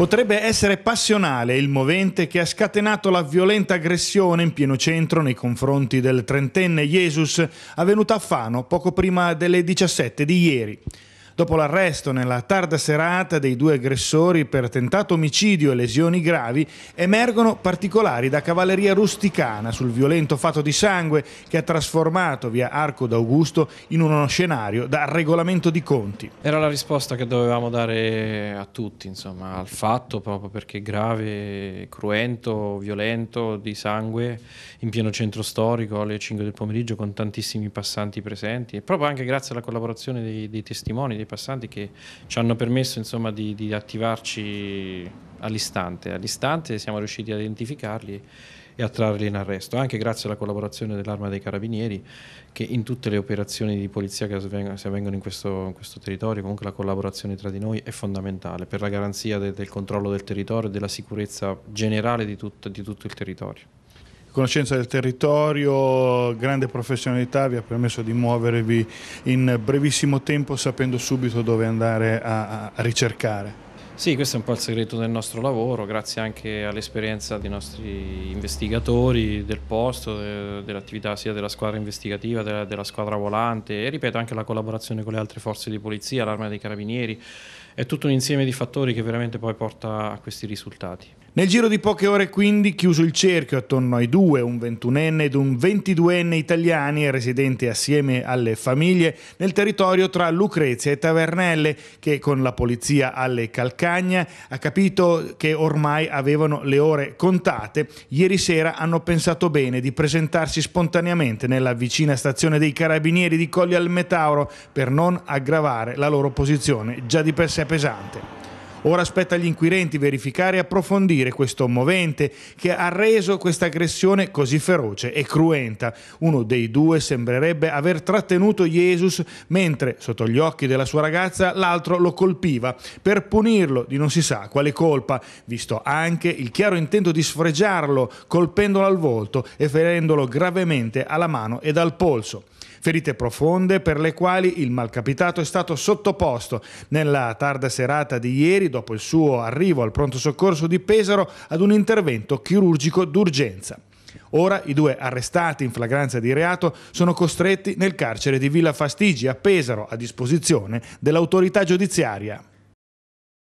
Potrebbe essere passionale il movente che ha scatenato la violenta aggressione in pieno centro nei confronti del trentenne Jesus avvenuta a Fano poco prima delle 17 di ieri dopo l'arresto nella tarda serata dei due aggressori per tentato omicidio e lesioni gravi, emergono particolari da cavalleria rusticana sul violento fatto di sangue che ha trasformato via Arco d'Augusto in uno scenario da regolamento di conti. Era la risposta che dovevamo dare a tutti, insomma, al fatto proprio perché grave, cruento, violento, di sangue in pieno centro storico alle 5 del pomeriggio con tantissimi passanti presenti e proprio anche grazie alla collaborazione dei, dei testimoni, dei passanti che ci hanno permesso insomma, di, di attivarci all'istante. All'istante siamo riusciti a identificarli e a trarli in arresto, anche grazie alla collaborazione dell'Arma dei Carabinieri che in tutte le operazioni di polizia che si avvengono in questo, in questo territorio, comunque la collaborazione tra di noi è fondamentale per la garanzia de, del controllo del territorio e della sicurezza generale di tutto, di tutto il territorio conoscenza del territorio, grande professionalità vi ha permesso di muovervi in brevissimo tempo sapendo subito dove andare a, a ricercare. Sì, questo è un po' il segreto del nostro lavoro, grazie anche all'esperienza dei nostri investigatori del posto, dell'attività sia della squadra investigativa, della, della, squadra volante e ripeto anche la collaborazione con le altre forze di polizia, l'arma dei carabinieri, è tutto un insieme di fattori che veramente poi porta a questi risultati. Nel giro di poche ore quindi chiuso il cerchio attorno ai due, un 21enne ed un 22enne italiani residenti assieme alle famiglie nel territorio tra Lucrezia e Tavernelle che con la polizia alle Calcare Cagna ha capito che ormai avevano le ore contate, ieri sera hanno pensato bene di presentarsi spontaneamente nella vicina stazione dei carabinieri di Colli al Metauro per non aggravare la loro posizione già di per sé pesante. Ora spetta agli inquirenti verificare e approfondire questo movente che ha reso questa aggressione così feroce e cruenta. Uno dei due sembrerebbe aver trattenuto Jesus mentre, sotto gli occhi della sua ragazza, l'altro lo colpiva per punirlo di non si sa quale colpa, visto anche il chiaro intento di sfregiarlo colpendolo al volto e ferendolo gravemente alla mano e al polso ferite profonde per le quali il malcapitato è stato sottoposto nella tarda serata di ieri dopo il suo arrivo al pronto soccorso di Pesaro, ad un intervento chirurgico d'urgenza. Ora i due arrestati in flagranza di reato sono costretti nel carcere di Villa Fastigi a Pesaro a disposizione dell'autorità giudiziaria.